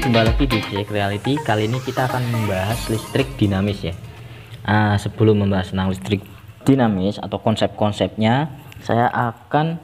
jumpa lagi di Jack Reality. Kali ini kita akan membahas listrik dinamis ya. Nah, sebelum membahas tentang listrik dinamis atau konsep-konsepnya, saya akan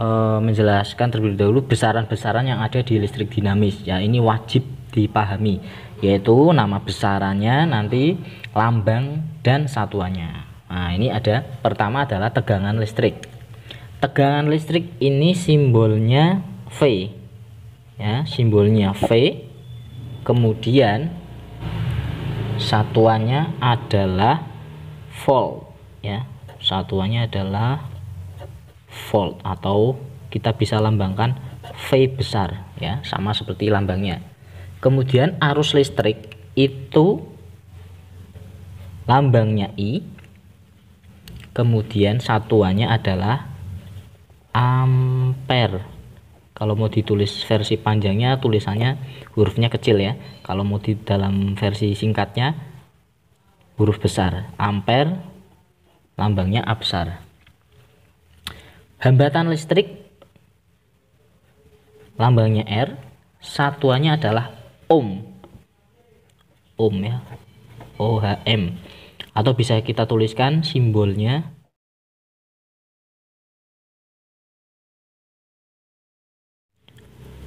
uh, menjelaskan terlebih dahulu besaran-besaran yang ada di listrik dinamis. Ya, ini wajib dipahami, yaitu nama besarannya, nanti lambang dan satuannya. Nah, ini ada pertama adalah tegangan listrik. Tegangan listrik ini simbolnya V ya simbolnya V kemudian satuannya adalah volt ya satuannya adalah volt atau kita bisa lambangkan V besar ya sama seperti lambangnya kemudian arus listrik itu lambangnya I kemudian satuannya adalah ampere kalau mau ditulis versi panjangnya tulisannya hurufnya kecil ya kalau mau di dalam versi singkatnya huruf besar ampere lambangnya absar hambatan listrik lambangnya R satuannya adalah ohm ohm ya OHM atau bisa kita tuliskan simbolnya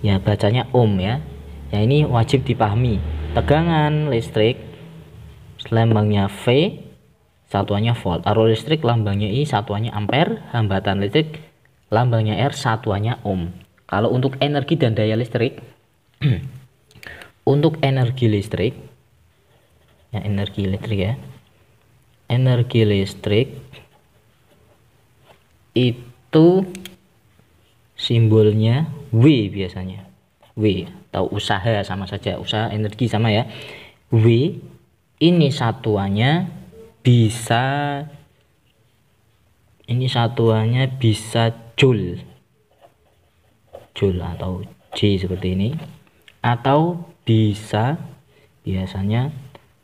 ya bacanya ohm ya ya ini wajib dipahami tegangan listrik lambangnya V satuannya volt arus listrik lambangnya I satuannya ampere hambatan listrik lambangnya R satuannya ohm kalau untuk energi dan daya listrik untuk energi listrik ya energi listrik ya energi listrik itu simbolnya W biasanya W atau usaha sama saja usaha energi sama ya W ini satuannya bisa ini satuannya bisa joule joule atau J seperti ini atau bisa biasanya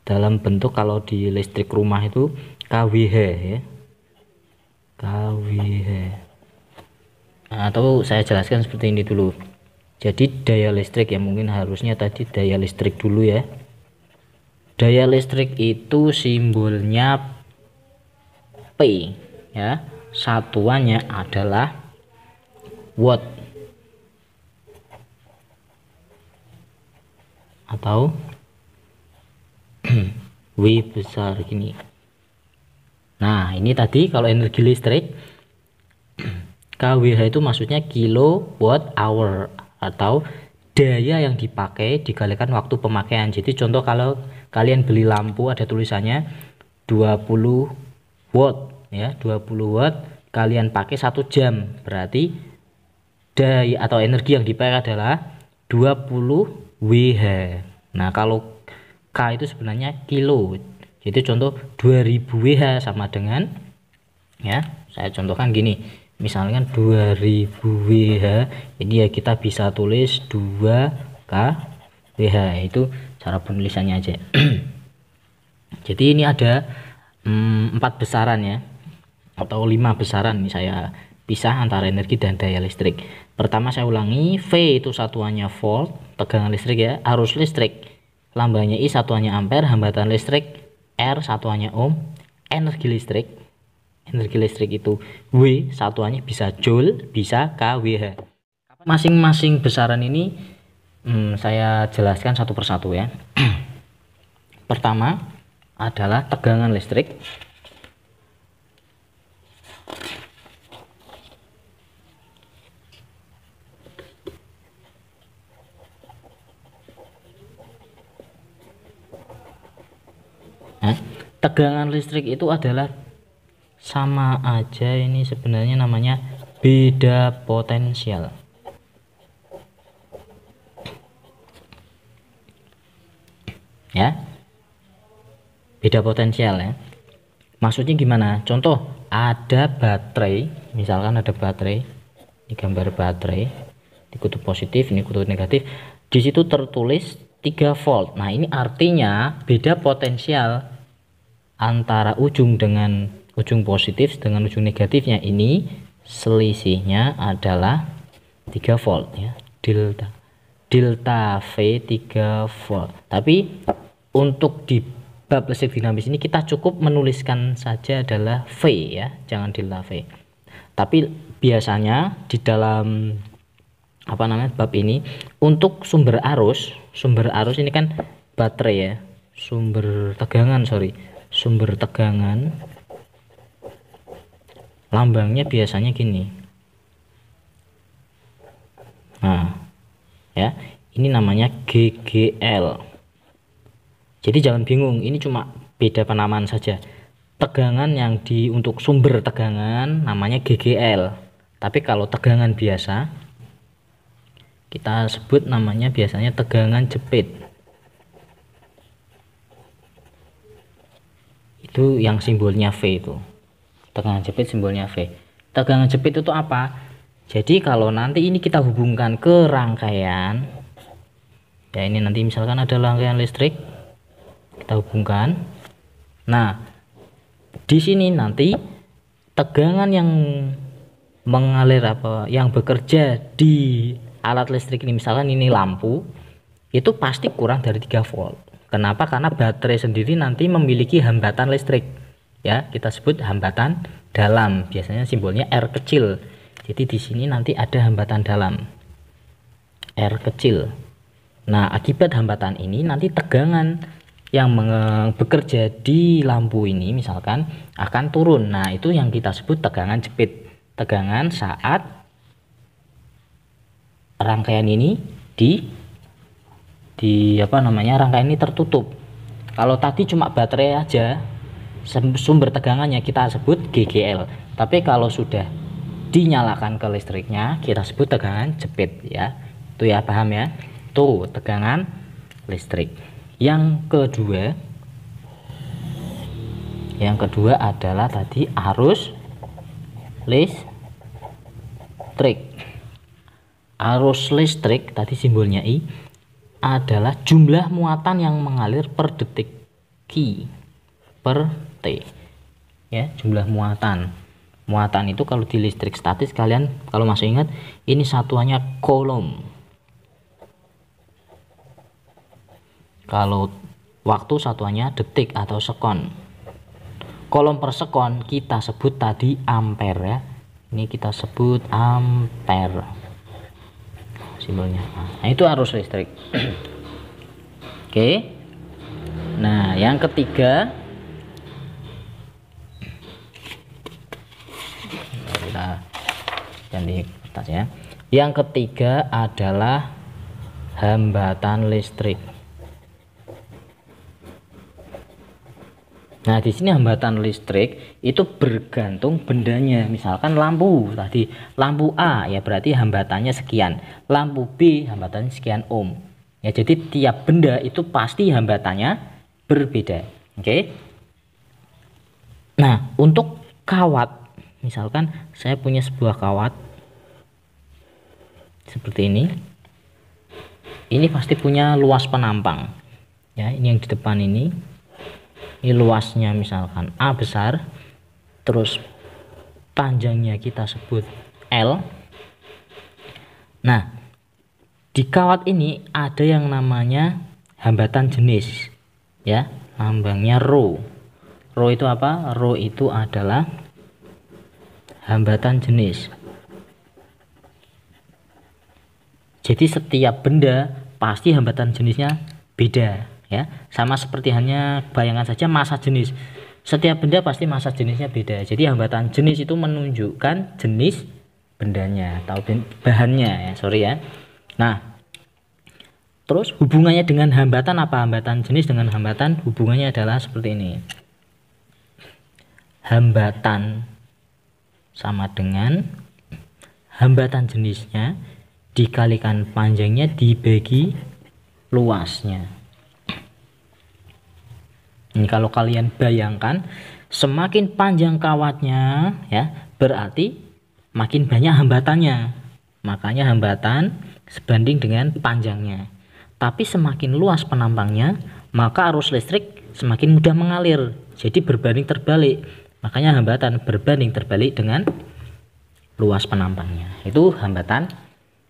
dalam bentuk kalau di listrik rumah itu KWH ya KWH atau saya jelaskan seperti ini dulu jadi daya listrik ya mungkin harusnya tadi daya listrik dulu ya daya listrik itu simbolnya P ya satuannya adalah watt atau W besar gini nah ini tadi kalau energi listrik KWH itu maksudnya kilowatt hour atau daya yang dipakai dikalikan waktu pemakaian. Jadi contoh kalau kalian beli lampu ada tulisannya 20 watt ya, 20 watt kalian pakai satu jam. Berarti daya atau energi yang dipakai adalah 20 WH. Nah, kalau K itu sebenarnya kilo. Jadi contoh 2000 WH sama dengan ya, saya contohkan gini misalkan 2000 WH jadi ya kita bisa tulis 2K WH itu cara penulisannya aja jadi ini ada mm, empat besaran ya atau lima besaran nih saya pisah antara energi dan daya listrik pertama saya ulangi V itu satuannya volt tegangan listrik ya arus listrik lambangnya I satuannya ampere hambatan listrik R satuannya ohm energi listrik energi listrik itu W satuannya bisa Joule bisa kWh masing-masing besaran ini hmm, saya jelaskan satu persatu ya pertama adalah tegangan listrik Tegangan listrik itu adalah sama aja ini sebenarnya namanya beda potensial ya beda potensial ya maksudnya gimana contoh ada baterai misalkan ada baterai ini gambar baterai ini kutub positif ini kutub negatif di situ tertulis 3 volt nah ini artinya beda potensial antara ujung dengan ujung positif dengan ujung negatifnya ini selisihnya adalah 3 volt ya delta delta V 3 volt tapi untuk di bab listrik dinamis ini kita cukup menuliskan saja adalah V ya jangan delta V tapi biasanya di dalam apa namanya bab ini untuk sumber arus sumber arus ini kan baterai ya sumber tegangan sorry sumber tegangan lambangnya biasanya gini nah ya ini namanya GGL jadi jangan bingung ini cuma beda penamaan saja tegangan yang di untuk sumber tegangan namanya GGL tapi kalau tegangan biasa kita sebut namanya biasanya tegangan jepit itu yang simbolnya V itu tegangan jepit simbolnya V tegangan jepit itu apa jadi kalau nanti ini kita hubungkan ke rangkaian ya ini nanti misalkan ada rangkaian listrik kita hubungkan nah di sini nanti tegangan yang mengalir apa yang bekerja di alat listrik ini misalkan ini lampu itu pasti kurang dari 3 volt kenapa karena baterai sendiri nanti memiliki hambatan listrik ya kita sebut hambatan dalam biasanya simbolnya R kecil jadi di sini nanti ada hambatan dalam R kecil nah akibat hambatan ini nanti tegangan yang bekerja di lampu ini misalkan akan turun nah itu yang kita sebut tegangan jepit tegangan saat rangkaian ini di di apa namanya rangkaian ini tertutup kalau tadi cuma baterai aja sumber tegangannya kita sebut GGL tapi kalau sudah dinyalakan ke listriknya kita sebut tegangan jepit ya itu ya paham ya tuh tegangan listrik yang kedua yang kedua adalah tadi arus listrik arus listrik tadi simbolnya I adalah jumlah muatan yang mengalir per detik Q per T ya jumlah muatan muatan itu kalau di listrik statis kalian kalau masih ingat ini satuannya kolom kalau waktu satuannya detik atau sekon kolom per sekon kita sebut tadi ampere ya ini kita sebut ampere simbolnya nah itu arus listrik oke okay. nah yang ketiga yang di atas ya yang ketiga adalah hambatan listrik Nah, di sini hambatan listrik itu bergantung bendanya. Misalkan lampu tadi, lampu A ya berarti hambatannya sekian, lampu B hambatan sekian ohm. Ya, jadi tiap benda itu pasti hambatannya berbeda. Oke. Okay? Nah, untuk kawat, misalkan saya punya sebuah kawat seperti ini ini pasti punya luas penampang ya ini yang di depan ini ini luasnya misalkan A besar terus panjangnya kita sebut L nah di kawat ini ada yang namanya hambatan jenis ya lambangnya rho rho itu apa rho itu adalah hambatan jenis Jadi setiap benda pasti hambatan jenisnya beda ya. Sama seperti hanya bayangan saja masa jenis. Setiap benda pasti massa jenisnya beda. Jadi hambatan jenis itu menunjukkan jenis bendanya atau bahannya ya, sorry ya. Nah, terus hubungannya dengan hambatan apa hambatan jenis dengan hambatan hubungannya adalah seperti ini. Hambatan sama dengan hambatan jenisnya dikalikan panjangnya dibagi luasnya ini kalau kalian bayangkan semakin panjang kawatnya ya berarti makin banyak hambatannya makanya hambatan sebanding dengan panjangnya tapi semakin luas penampangnya maka arus listrik semakin mudah mengalir jadi berbanding terbalik makanya hambatan berbanding terbalik dengan luas penampangnya itu hambatan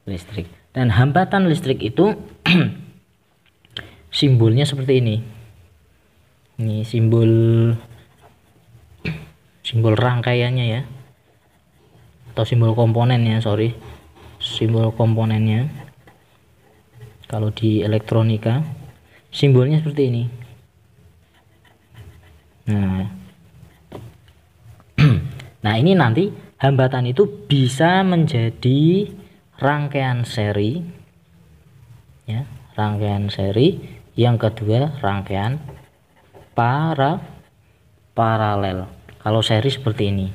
listrik. Dan hambatan listrik itu simbolnya seperti ini. Ini simbol simbol rangkaiannya ya. Atau simbol komponennya, sorry. Simbol komponennya. Kalau di elektronika simbolnya seperti ini. Nah. nah, ini nanti hambatan itu bisa menjadi rangkaian seri ya rangkaian seri yang kedua rangkaian para paralel kalau seri seperti ini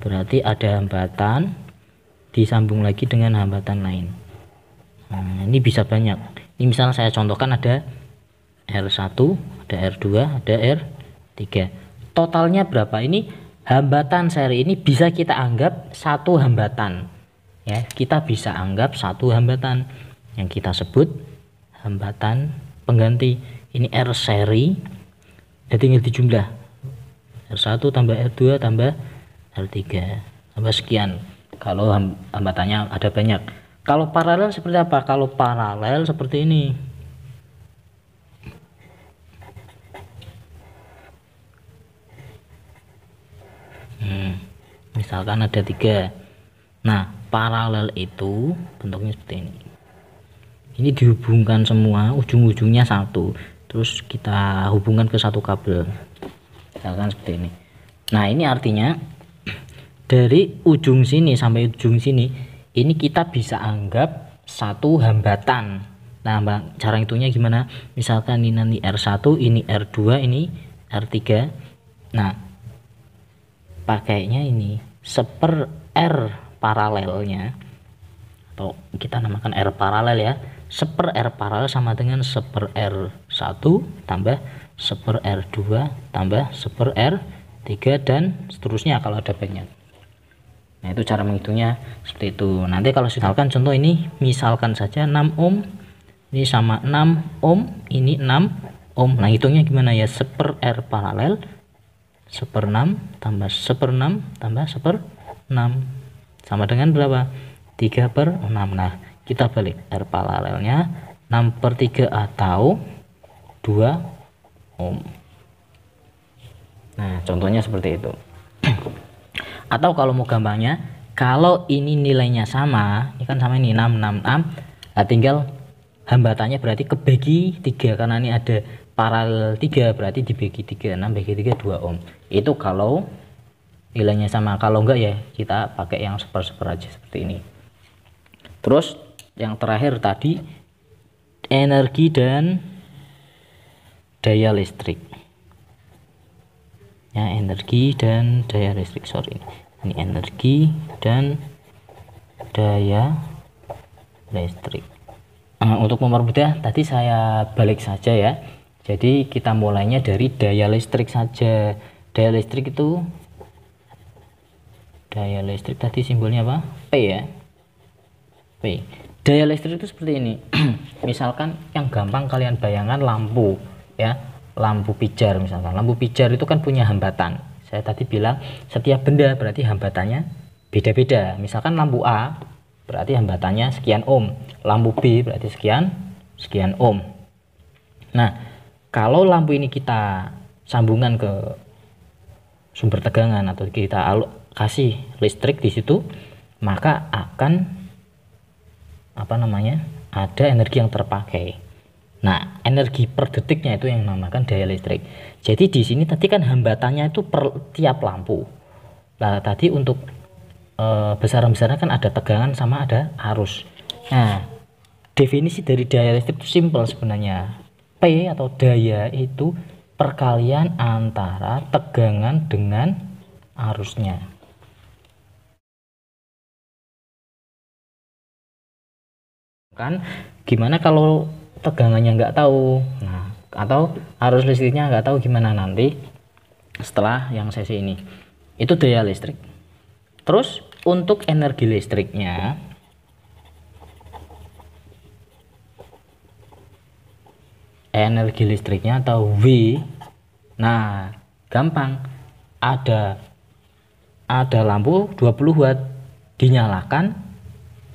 berarti ada hambatan disambung lagi dengan hambatan lain nah, ini bisa banyak ini misalnya saya contohkan ada R1 ada R2 ada R3 totalnya berapa ini hambatan seri ini bisa kita anggap satu hambatan ya kita bisa anggap satu hambatan yang kita sebut hambatan pengganti ini R seri jadi tinggal di jumlah R1 tambah R2 tambah R3 tambah sekian kalau hambatannya ada banyak kalau paralel seperti apa kalau paralel seperti ini hmm, misalkan ada tiga nah paralel itu bentuknya seperti ini ini dihubungkan semua ujung-ujungnya satu terus kita hubungkan ke satu kabel misalkan seperti ini nah ini artinya dari ujung sini sampai ujung sini ini kita bisa anggap satu hambatan nah bang, cara hitungnya gimana misalkan ini nanti R1 ini R2 ini R3 nah pakainya ini seper R paralelnya atau kita namakan R paralel ya seper R paralel sama dengan seper R1 tambah seper R2 tambah seper R3 dan seterusnya kalau ada banyak nah itu cara menghitungnya seperti itu nanti kalau misalkan contoh ini misalkan saja 6 ohm ini sama 6 ohm ini 6 ohm nah hitungnya gimana ya seper R paralel seper 6 tambah seper 6 tambah seper 6 sama dengan berapa 3 per 6 nah kita balik R paralelnya 6 per 3 atau 2 ohm nah contohnya seperti itu atau kalau mau gambarnya kalau ini nilainya sama ini kan sama ini 666 nah tinggal hambatannya berarti kebagi 3 karena ini ada paralel 3 berarti dibagi 3 6 bagi 3 2 ohm itu kalau nilainya sama kalau enggak ya kita pakai yang super super aja seperti ini terus yang terakhir tadi energi dan daya listrik ya energi dan daya listrik sorry ini energi dan daya listrik nah, untuk mempermudah tadi saya balik saja ya jadi kita mulainya dari daya listrik saja daya listrik itu Daya listrik tadi simbolnya apa? P ya. P. Daya listrik itu seperti ini. misalkan yang gampang kalian bayangkan lampu ya, lampu pijar misalkan. Lampu pijar itu kan punya hambatan. Saya tadi bilang setiap benda berarti hambatannya beda-beda. Misalkan lampu A berarti hambatannya sekian ohm, lampu B berarti sekian sekian ohm. Nah, kalau lampu ini kita sambungan ke sumber tegangan atau kita kasih listrik di situ maka akan apa namanya ada energi yang terpakai nah energi per detiknya itu yang namakan daya listrik jadi di sini tadi kan hambatannya itu per tiap lampu nah tadi untuk e, eh, besaran besarnya kan ada tegangan sama ada arus nah definisi dari daya listrik itu simple sebenarnya P atau daya itu perkalian antara tegangan dengan arusnya kan gimana kalau tegangannya nggak tahu nah atau arus listriknya nggak tahu gimana nanti setelah yang sesi ini itu daya listrik terus untuk energi listriknya energi listriknya atau V, nah gampang ada ada lampu 20 watt dinyalakan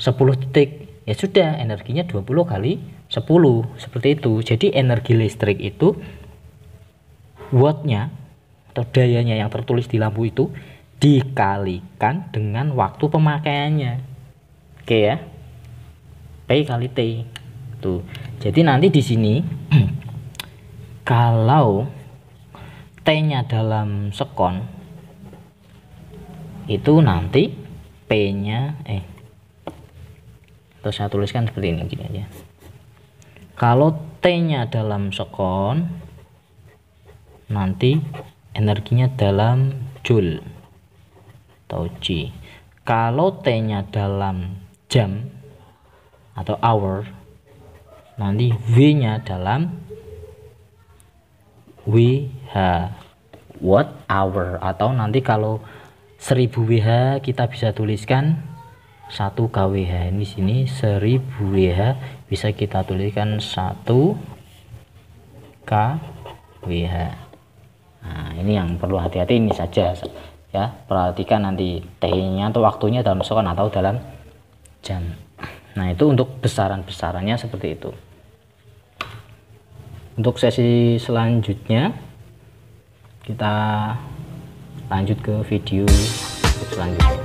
10 detik ya sudah energinya 20 kali 10 seperti itu jadi energi listrik itu wattnya atau dayanya yang tertulis di lampu itu dikalikan dengan waktu pemakaiannya oke ya P kali T tuh jadi nanti di sini kalau T nya dalam sekon itu nanti P nya eh terus saya tuliskan seperti ini gini aja kalau T nya dalam sekon nanti energinya dalam joule atau J kalau T nya dalam jam atau hour nanti W nya dalam WH watt hour atau nanti kalau 1000 WH kita bisa tuliskan 1 kWh ini sini 1000 WH bisa kita tuliskan 1 kWh nah ini yang perlu hati-hati ini saja ya perhatikan nanti t atau waktunya dalam sekon atau dalam jam nah itu untuk besaran-besarannya seperti itu untuk sesi selanjutnya kita lanjut ke video selanjutnya